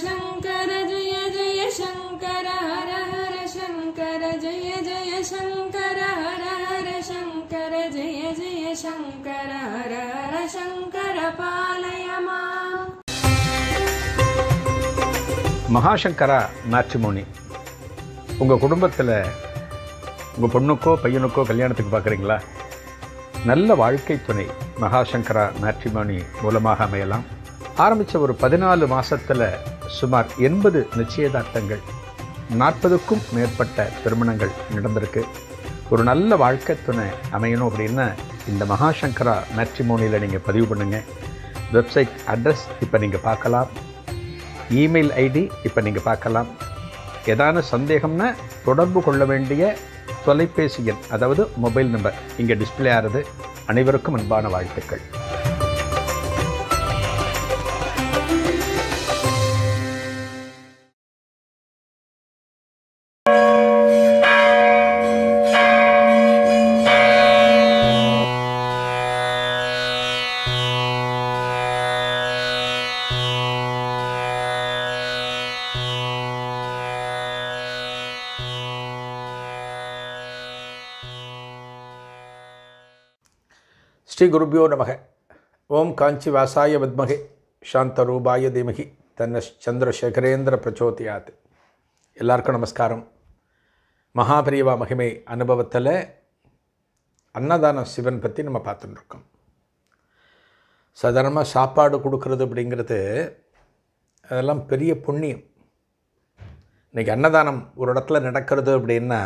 शङ्कर जय जय शङ्कर हर हर शङ्कर जय जय शङ्कर हर हर शङ्कर जय जय शङ्कर हर हर शङ्कर पालय मा மகாசங்கரா மேட்ரிமோனி உங்கள் குடும்பத்தில் உங்கள் பொண்ணுக்கோ பையனுக்கோ கல்யாணத்துக்கு பார்க்குறீங்களா நல்ல வாழ்க்கை துணை மகாசங்கரா மேட்ரிமோனி மூலமாக அமையலாம் ஆரம்பித்த ஒரு பதினாலு மாதத்தில் சுமார் எண்பது நிச்சயதார்த்தங்கள் நாற்பதுக்கும் மேற்பட்ட திருமணங்கள் நடந்திருக்கு ஒரு நல்ல வாழ்க்கை துணை அமையணும் அப்படின்னா இந்த மகாசங்கரா மேட்ரிமோனியில் நீங்கள் பதிவு பண்ணுங்கள் வெப்சைட் அட்ரஸ் இப்போ நீங்கள் பார்க்கலாம் இமெயில் ஐடி இப்போ நீங்கள் பார்க்கலாம் ஏதான சந்தேகம்னா தொடர்பு கொள்ள வேண்டிய தொலைபேசி எண் அதாவது மொபைல் நம்பர் இங்கே டிஸ்பிளே ஆகிறது அனைவருக்கும் அன்பான வாழ்த்துக்கள் ஸ்ரீ குருபியோ நமக ஓம் காஞ்சி வாசாய சாந்த சாந்தரூபாய தீமகி தன்ன சந்திரசேகரேந்திர பிரச்சோதியாத் எல்லாருக்கும் நமஸ்காரம் மகாபிரியவா மகிமை அனுபவத்தில் அன்னதான சிவன் பற்றி நம்ம பார்த்துட்டுருக்கோம் சாதாரணமாக சாப்பாடு கொடுக்கறது அப்படிங்கிறது அதெல்லாம் பெரிய புண்ணியம் இன்றைக்கி அன்னதானம் ஒரு இடத்துல நடக்கிறது அப்படின்னா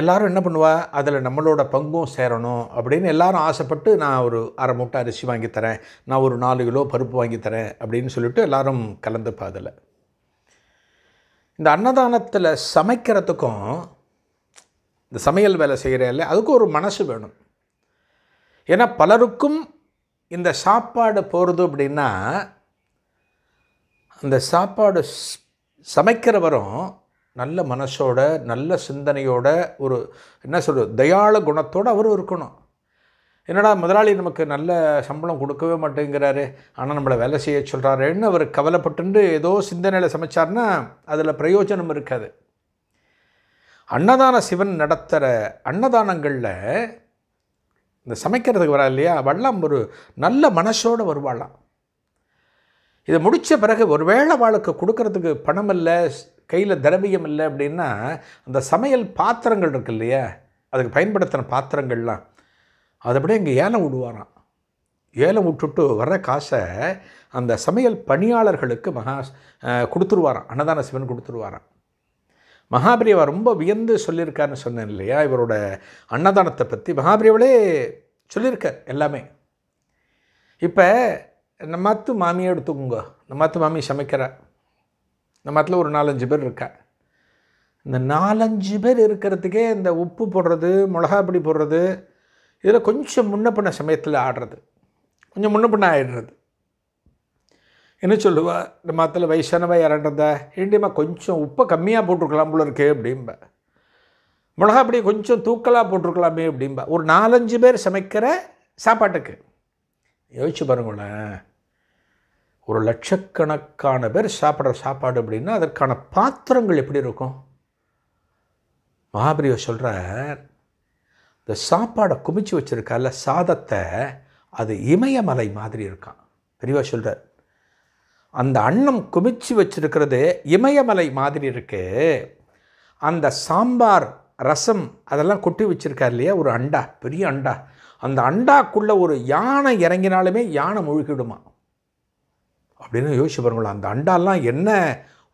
எல்லோரும் என்ன பண்ணுவா அதில் நம்மளோட பங்கும் சேரணும் அப்படின்னு எல்லாரும் ஆசைப்பட்டு நான் ஒரு அரை மூட்டை அரிசி வாங்கித்தரேன் தரேன் நான் ஒரு நாலு கிலோ பருப்பு வாங்கித்தரேன் தரேன் அப்படின்னு சொல்லிட்டு எல்லாரும் கலந்துப்பா அதில் இந்த அன்னதானத்தில் சமைக்கிறதுக்கும் இந்த சமையல் வேலை இல்லை அதுக்கும் ஒரு மனசு வேணும் ஏன்னா பலருக்கும் இந்த சாப்பாடு போகிறது அப்படின்னா அந்த சாப்பாடு சமைக்கிறவரும் நல்ல மனசோட நல்ல சிந்தனையோட ஒரு என்ன சொல்கிறது தயாள குணத்தோடு அவரும் இருக்கணும் என்னடா முதலாளி நமக்கு நல்ல சம்பளம் கொடுக்கவே மாட்டேங்கிறாரு ஆனால் நம்மளை வேலை செய்ய சொல்கிறாருன்னு அவர் கவலைப்பட்டு ஏதோ சிந்தனையில் சமைச்சார்னா அதில் பிரயோஜனம் இருக்காது அன்னதான சிவன் நடத்துகிற அன்னதானங்களில் இந்த சமைக்கிறதுக்கு வரா இல்லையா வள்ளம் ஒரு நல்ல மனசோடு வருவாளாம் இதை முடித்த பிறகு ஒரு வேளை வாழ்க்கை கொடுக்கறதுக்கு பணம் இல்லை கையில் திரவியம் இல்லை அப்படின்னா அந்த சமையல் பாத்திரங்கள் இருக்கு இல்லையா அதுக்கு பயன்படுத்தின பாத்திரங்கள்லாம் அதை அப்படியே இங்கே ஏலம் விடுவாராம் ஏலம் விட்டுட்டு வர்ற காசை அந்த சமையல் பணியாளர்களுக்கு மகா கொடுத்துருவாராம் அன்னதான சிவன் கொடுத்துருவாராம் மகாபிரியவா ரொம்ப வியந்து சொல்லியிருக்காருன்னு சொன்னேன் இல்லையா இவரோட அன்னதானத்தை பற்றி மகாபிரியவளே சொல்லியிருக்கார் எல்லாமே இப்போ நம்மாத்து மாமியை எடுத்துக்கோங்க நம்மாத்து மாமி சமைக்கிறா இந்த மரத்தில் ஒரு நாலஞ்சு பேர் இருக்கா இந்த நாலஞ்சு பேர் இருக்கிறதுக்கே இந்த உப்பு போடுறது மிளகாப்பொடி போடுறது இதில் கொஞ்சம் முன்ன பண்ண சமயத்தில் ஆடுறது கொஞ்சம் முன்ன பண்ண ஆயிடுறது என்ன சொல்லுவா இந்த மரத்தில் வயசானவா இறண்டதா ஏண்டியம்மா கொஞ்சம் உப்பை கம்மியாக போட்டிருக்கலாம் போல இருக்கே அப்படிம்பா மிளகாப்பொடி கொஞ்சம் தூக்கலாக போட்டிருக்கலாமே அப்படிம்பா ஒரு நாலஞ்சு பேர் சமைக்கிற சாப்பாட்டுக்கு யோசிச்சு பாருங்களேன் ஒரு லட்சக்கணக்கான பேர் சாப்பிட்ற சாப்பாடு அப்படின்னா அதற்கான பாத்திரங்கள் எப்படி இருக்கும் மகாபிரிய சொல்கிறார் இந்த சாப்பாடை குமிச்சு வச்சுருக்கல சாதத்தை அது இமயமலை மாதிரி இருக்கான் பெரியவா சொல்கிறார் அந்த அன்னம் குமிச்சு வச்சுருக்கிறது இமயமலை மாதிரி இருக்கு அந்த சாம்பார் ரசம் அதெல்லாம் கொட்டி வச்சுருக்கார் இல்லையா ஒரு அண்டா பெரிய அண்டா அந்த அண்டாக்குள்ளே ஒரு யானை இறங்கினாலுமே யானை முழுகிடுமா அப்படின்னு யோசிச்சு பாருங்களா அந்த அண்டாலாம் என்ன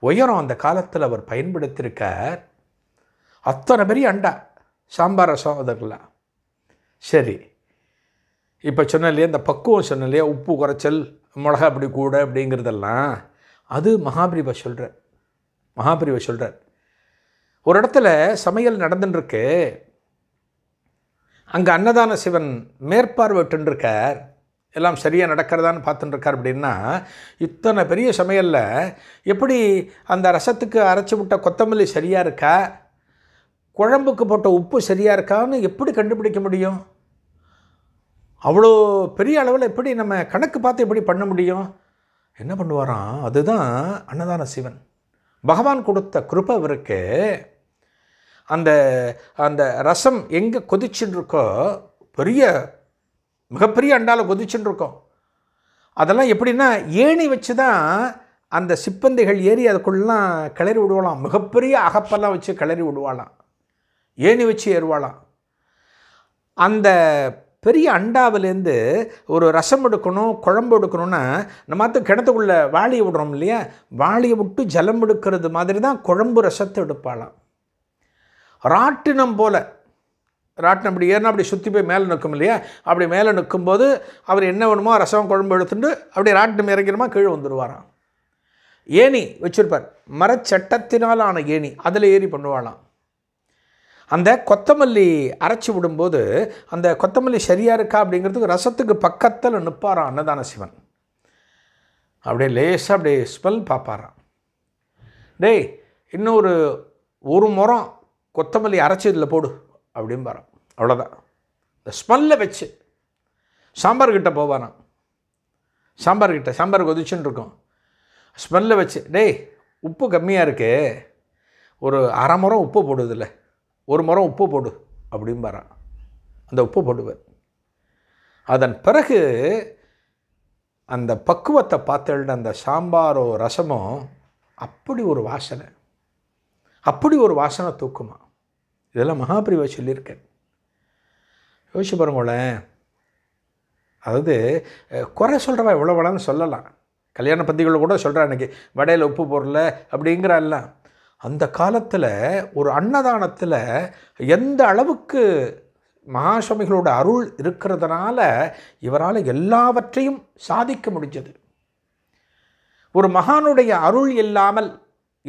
உயரம் அந்த காலத்தில் அவர் பயன்படுத்தியிருக்கார் அத்தனை பெரிய அண்டா சாம்பார் ரசம் அதுக்கெல்லாம் சரி இப்போ சொன்ன இந்த பக்குவம் சொன்ன உப்பு குறைச்சல் மிளகா அப்படி கூட அப்படிங்கிறதெல்லாம் அது மகாபிரிவை சொல்கிறார் மகாபிரிவை சொல்கிறார் ஒரு இடத்துல சமையல் நடந்துட்டுருக்கு அங்கே அன்னதான சிவன் மேற்பார்வைட்டுருக்கார் எல்லாம் சரியாக நடக்கிறதான்னு பார்த்துட்டுருக்கார் அப்படின்னா இத்தனை பெரிய சமையலில் எப்படி அந்த ரசத்துக்கு அரைச்சி விட்ட கொத்தமல்லி சரியாக இருக்கா குழம்புக்கு போட்ட உப்பு சரியாக இருக்கான்னு எப்படி கண்டுபிடிக்க முடியும் அவ்வளோ பெரிய அளவில் எப்படி நம்ம கணக்கு பார்த்து எப்படி பண்ண முடியும் என்ன பண்ணுவாராம் அதுதான் அன்னதான சிவன் பகவான் கொடுத்த கிருப்பை இவருக்கு அந்த அந்த ரசம் எங்கே கொதிச்சுட்டு இருக்கோ பெரிய மிகப்பெரிய அண்டாவில் கொதிச்சுன்னு அதெல்லாம் எப்படின்னா ஏணி வச்சு தான் அந்த சிப்பந்திகள் ஏறி அதுக்குள்ளெலாம் கிளறி விடுவாளாம் மிகப்பெரிய அகப்பெல்லாம் வச்சு கிளறி விடுவாளாம் ஏணி வச்சு ஏறுவாளாம் அந்த பெரிய அண்டாவிலேருந்து ஒரு ரசம் எடுக்கணும் குழம்பு எடுக்கணும்னா நம்ம கிணத்துக்குள்ளே வாளியை விடுறோம் இல்லையா வாளியை விட்டு ஜலம் எடுக்கிறது மாதிரி தான் குழம்பு ரசத்தை எடுப்பாளாம் ராட்டினம் போல் ராட்டினம் அப்படி ஏறினா அப்படி சுற்றி போய் மேலே நிற்கும் இல்லையா அப்படி மேலே நிற்கும்போது அவர் என்ன வேணுமோ ரசம் குழம்பு எடுத்துட்டு அப்படியே ராட்டினம் இறங்கிறமா கீழே வந்துடுவாராம் ஏணி வச்சுருப்பார் மரச்சட்டத்தினால் ஆன ஏணி அதில் ஏறி பண்ணுவாளாம் அந்த கொத்தமல்லி அரைச்சி விடும்போது அந்த கொத்தமல்லி சரியாக இருக்கா அப்படிங்கிறதுக்கு ரசத்துக்கு பக்கத்தில் நிற்பாராம் அன்னதான சிவன் அப்படியே லேசாக அப்படியே ஸ்மெல் பார்ப்பாராம் டேய் இன்னொரு ஒரு முறம் கொத்தமல்லி அரைச்சி இதில் போடு அப்படின்னு வரான் அவ்வளோதான் இந்த ஸ்மெல்லை வச்சு சாம்பார் கிட்ட போவானான் சாம்பார் கிட்ட சாம்பார் கொதிச்சுன்னு இருக்கும் ஸ்மெல்லை வச்சு டேய் உப்பு கம்மியாக இருக்கு ஒரு அரை முறம் உப்பு போடுதில்ல ஒரு முறம் உப்பு போடு அப்படின்னு பாரு அந்த உப்பு போடுவார் அதன் பிறகு அந்த பக்குவத்தை பார்த்துள்ள அந்த சாம்பாரோ ரசமோ அப்படி ஒரு வாசனை அப்படி ஒரு வாசனை தூக்குமா இதெல்லாம் மகாபிரிவா சொல்லியிருக்கேன் யோசிச்சு பாருங்களேன் அதாவது குறை சொல்கிறவன் இவ்வளோ வளம்னு சொல்லலாம் கல்யாண பந்திகளில் கூட சொல்கிறான் இன்றைக்கி வடையில் உப்பு போடல அப்படிங்கிற எல்லாம் அந்த காலத்தில் ஒரு அன்னதானத்தில் எந்த அளவுக்கு மகாசுவாமிகளோட அருள் இருக்கிறதுனால இவரால் எல்லாவற்றையும் சாதிக்க முடிஞ்சது ஒரு மகானுடைய அருள் இல்லாமல்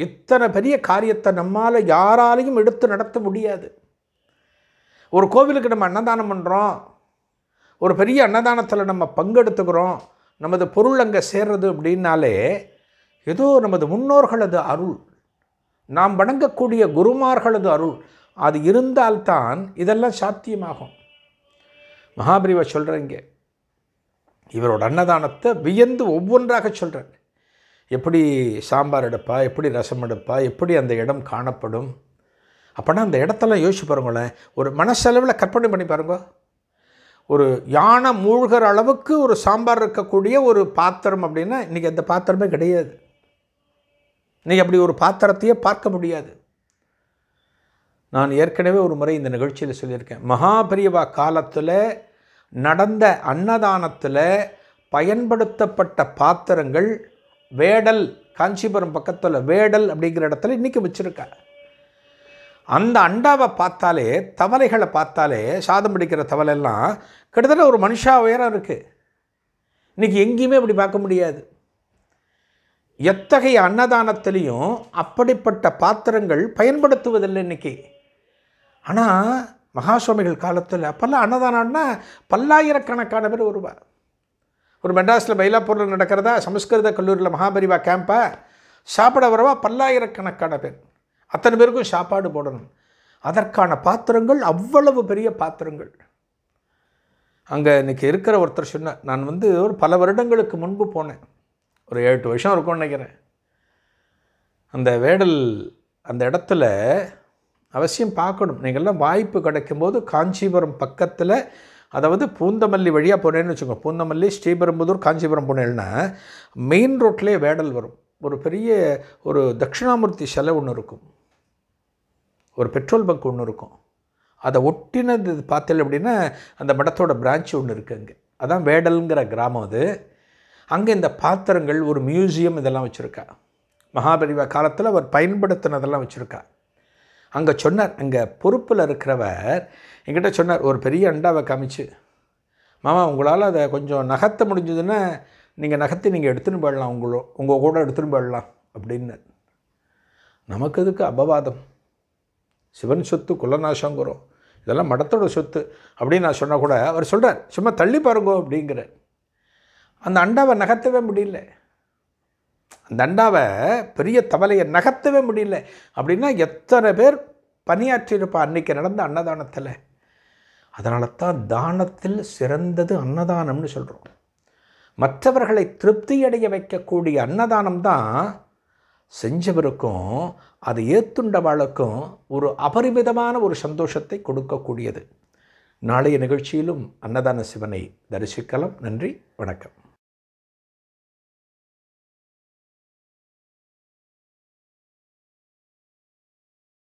இத்தனை பெரிய காரியத்தை நம்மால் யாராலையும் எடுத்து நடத்த முடியாது ஒரு கோவிலுக்கு நம்ம அன்னதானம் பண்ணுறோம் ஒரு பெரிய அன்னதானத்தில் நம்ம பங்கெடுத்துக்கிறோம் நமது பொருள் அங்கே சேர்றது அப்படின்னாலே ஏதோ நமது முன்னோர்களது அருள் நாம் வணங்கக்கூடிய குருமார்களது அருள் அது இருந்தால்தான் இதெல்லாம் சாத்தியமாகும் மகாபிரிவை சொல்கிறேங்க இவரோட அன்னதானத்தை வியந்து ஒவ்வொன்றாக சொல்கிறேன் எப்படி சாம்பார் எடுப்பா எப்படி ரசம் எடுப்பா எப்படி அந்த இடம் காணப்படும் அப்படின்னா அந்த இடத்தெல்லாம் யோசிச்சு பாருங்களேன் ஒரு மனசளவில் கற்பனை பண்ணி பாருங்க ஒரு யானை மூழ்கிற அளவுக்கு ஒரு சாம்பார் இருக்கக்கூடிய ஒரு பாத்திரம் அப்படின்னா இன்றைக்கி அந்த பாத்திரமே கிடையாது இன்றைக்கி அப்படி ஒரு பாத்திரத்தையே பார்க்க முடியாது நான் ஏற்கனவே ஒரு முறை இந்த நிகழ்ச்சியில் சொல்லியிருக்கேன் மகாபிரியவா காலத்தில் நடந்த அன்னதானத்தில் பயன்படுத்தப்பட்ட பாத்திரங்கள் வேடல் காஞ்சிபுரம் பக்கத்தில் வேடல் அப்படிங்கிற இடத்துல இன்றைக்கி வச்சுருக்காங்க அந்த அண்டாவை பார்த்தாலே தவளைகளை பார்த்தாலே சாதம் பிடிக்கிற தவளைலாம் கிட்டத்தட்ட ஒரு மனுஷா உயரம் இருக்குது இன்றைக்கி எங்கேயுமே அப்படி பார்க்க முடியாது எத்தகைய அன்னதானத்திலையும் அப்படிப்பட்ட பாத்திரங்கள் பயன்படுத்துவதில்லை இன்றைக்கி ஆனால் மகாசுவாமிகள் காலத்தில் அப்போல்லாம் அன்னதானம்னா பல்லாயிரக்கணக்கான பேர் வருவார் ஒரு மெட்ராஸில் மயிலாப்பூரில் நடக்கிறதா சமஸ்கிருத கல்லூரியில் மகாபரிவா கேம்பை சாப்பிட வரவா பல்லாயிரக்கணக்கான பேர் அத்தனை பேருக்கும் சாப்பாடு போடணும் அதற்கான பாத்திரங்கள் அவ்வளவு பெரிய பாத்திரங்கள் அங்கே இன்றைக்கி இருக்கிற ஒருத்தர் சொன்ன நான் வந்து ஒரு பல வருடங்களுக்கு முன்பு போனேன் ஒரு எட்டு வருஷம் இருக்கும்னு நினைக்கிறேன் அந்த வேடல் அந்த இடத்துல அவசியம் பார்க்கணும் நீங்கள்லாம் வாய்ப்பு கிடைக்கும்போது காஞ்சிபுரம் பக்கத்தில் அதாவது பூந்தமல்லி வழியாக போனேன்னு வச்சுக்கோங்க பூந்தமல்லி ஸ்ரீபெரும்புதூர் காஞ்சிபுரம் போனேன்னா மெயின் ரோட்லேயே வேடல் வரும் ஒரு பெரிய ஒரு தட்சிணாமூர்த்தி சிலை ஒன்று இருக்கும் ஒரு பெட்ரோல் பங்க் ஒன்று இருக்கும் அதை ஒட்டினது பார்த்தல அப்படின்னா அந்த மடத்தோட பிரான்ச் ஒன்று இருக்குது அங்கே அதான் வேடலுங்கிற கிராமம் அது அங்கே இந்த பாத்திரங்கள் ஒரு மியூசியம் இதெல்லாம் வச்சுருக்கா மகாபரிவா காலத்தில் அவர் பயன்படுத்தினதெல்லாம் வச்சுருக்கா அங்கே சொன்னார் அங்கே பொறுப்பில் இருக்கிறவர் என்கிட்ட சொன்னார் ஒரு பெரிய அண்டாவை காமிச்சு மாமா உங்களால் அதை கொஞ்சம் நகர்த்த முடிஞ்சதுன்னா நீங்கள் நகர்த்தி நீங்கள் எடுத்துன்னு போயிடலாம் உங்களோ உங்கள் கூட எடுத்துன்னு போயிடலாம் அப்படின்னு நமக்கு இதுக்கு அபவாதம் சிவன் சொத்து குலநாசங்கிறோம் இதெல்லாம் மடத்தோட சொத்து அப்படின்னு நான் சொன்னால் கூட அவர் சொல்கிறார் சும்மா தள்ளி பாருங்கோ அப்படிங்கிறார் அந்த அண்டாவை நகர்த்தவே முடியல அந்த அண்டாவை பெரிய தவலையை நகர்த்தவே முடியல அப்படின்னா எத்தனை பேர் பணியாற்றியிருப்பா அன்றைக்கி நடந்த அன்னதானத்தில் அதனால தான் தானத்தில் சிறந்தது அன்னதானம்னு சொல்கிறோம் மற்றவர்களை திருப்தி அடைய வைக்கக்கூடிய அன்னதானம் தான் செஞ்சவருக்கும் அதை ஏத்துண்டவாளுக்கும் ஒரு அபரிமிதமான ஒரு சந்தோஷத்தை கொடுக்கக்கூடியது நாளைய நிகழ்ச்சியிலும் அன்னதான சிவனை தரிசிக்கலாம் நன்றி வணக்கம்